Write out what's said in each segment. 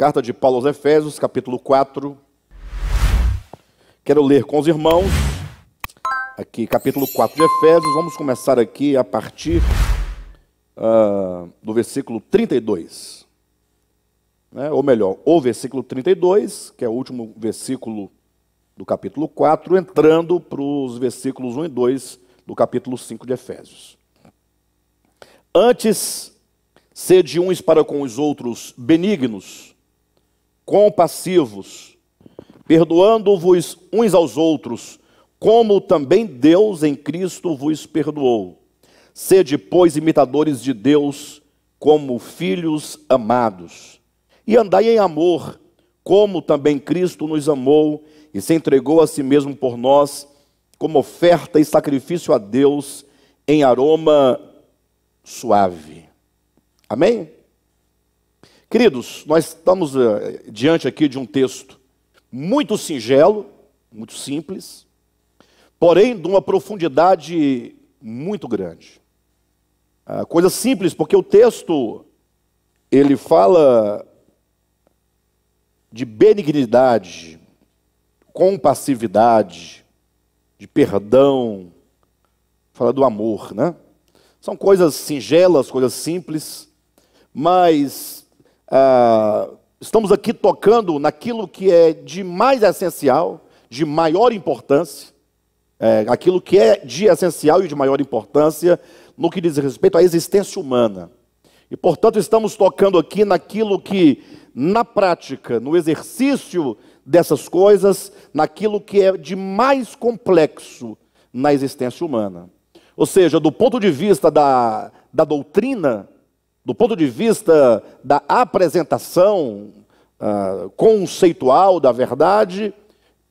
Carta de Paulo aos Efésios, capítulo 4. Quero ler com os irmãos. Aqui, capítulo 4 de Efésios. Vamos começar aqui a partir uh, do versículo 32. Né? Ou melhor, o versículo 32, que é o último versículo do capítulo 4, entrando para os versículos 1 e 2 do capítulo 5 de Efésios. Antes, sede uns para com os outros benignos compassivos, perdoando-vos uns aos outros, como também Deus em Cristo vos perdoou. Sede, pois, imitadores de Deus, como filhos amados, e andai em amor, como também Cristo nos amou e se entregou a si mesmo por nós, como oferta e sacrifício a Deus em aroma suave. Amém? Queridos, nós estamos eh, diante aqui de um texto muito singelo, muito simples, porém de uma profundidade muito grande. Ah, coisa simples, porque o texto ele fala de benignidade, compassividade, de perdão, fala do amor, né? São coisas singelas, coisas simples, mas ah, estamos aqui tocando naquilo que é de mais essencial, de maior importância, é, aquilo que é de essencial e de maior importância no que diz respeito à existência humana. E, portanto, estamos tocando aqui naquilo que, na prática, no exercício dessas coisas, naquilo que é de mais complexo na existência humana. Ou seja, do ponto de vista da, da doutrina, do ponto de vista da apresentação uh, conceitual da verdade,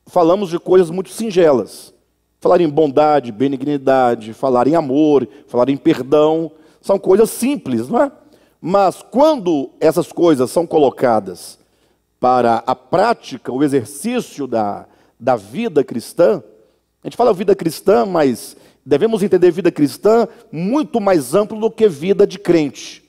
falamos de coisas muito singelas. Falar em bondade, benignidade, falar em amor, falar em perdão, são coisas simples, não é? Mas quando essas coisas são colocadas para a prática, o exercício da, da vida cristã, a gente fala vida cristã, mas devemos entender vida cristã muito mais amplo do que vida de crente.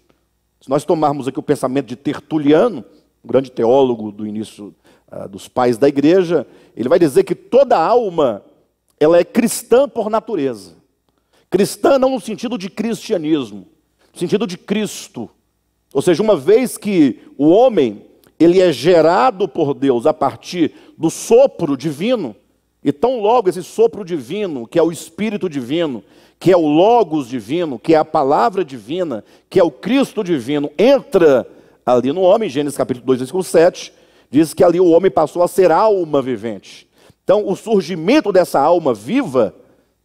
Se nós tomarmos aqui o pensamento de Tertuliano, um grande teólogo do início uh, dos pais da igreja, ele vai dizer que toda alma ela é cristã por natureza. Cristã não no sentido de cristianismo, no sentido de Cristo. Ou seja, uma vez que o homem ele é gerado por Deus a partir do sopro divino, e tão logo esse sopro divino, que é o Espírito divino, que é o Logos divino, que é a palavra divina, que é o Cristo divino, entra ali no homem, Gênesis capítulo 2, versículo 7, diz que ali o homem passou a ser alma vivente. Então, o surgimento dessa alma viva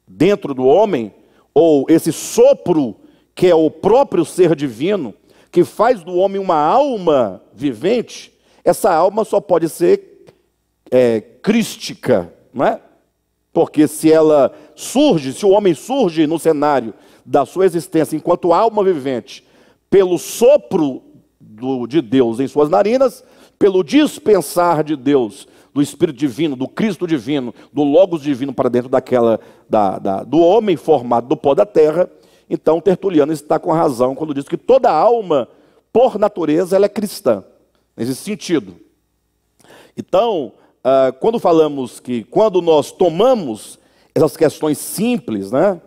dentro do homem, ou esse sopro que é o próprio ser divino, que faz do homem uma alma vivente, essa alma só pode ser é, crística, não é? Porque se ela surge, se o homem surge no cenário da sua existência enquanto alma vivente, pelo sopro do, de Deus em suas narinas, pelo dispensar de Deus, do Espírito Divino, do Cristo Divino, do Logos Divino para dentro daquela da, da, do homem formado do pó da terra, então Tertuliano está com razão quando diz que toda alma, por natureza, ela é cristã, nesse sentido. Então, ah, quando falamos que quando nós tomamos essas questões simples, né?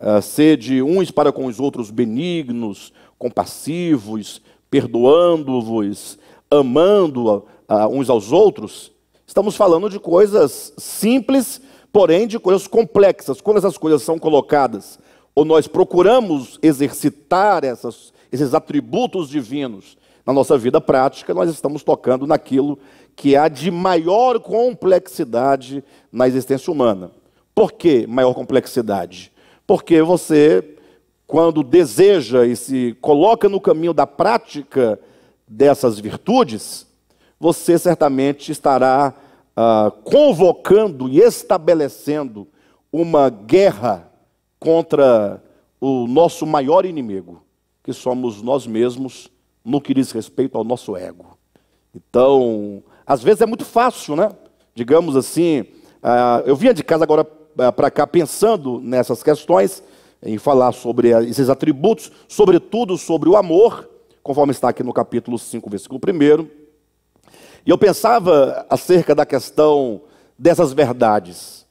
Ah, sede uns para com os outros benignos, compassivos, perdoando-vos, amando ah, uns aos outros, estamos falando de coisas simples, porém de coisas complexas. Quando essas coisas são colocadas, ou nós procuramos exercitar essas, esses atributos divinos na nossa vida prática, nós estamos tocando naquilo que há de maior complexidade na existência humana. Por que maior complexidade? Porque você, quando deseja e se coloca no caminho da prática dessas virtudes, você certamente estará ah, convocando e estabelecendo uma guerra contra o nosso maior inimigo, que somos nós mesmos, no que diz respeito ao nosso ego. Então, às vezes é muito fácil, né? Digamos assim, uh, eu vinha de casa agora ah, para cá pensando nessas questões, em falar sobre ah, esses atributos, sobretudo sobre o amor, conforme está aqui no capítulo 5, versículo 1. E eu pensava acerca da questão dessas verdades.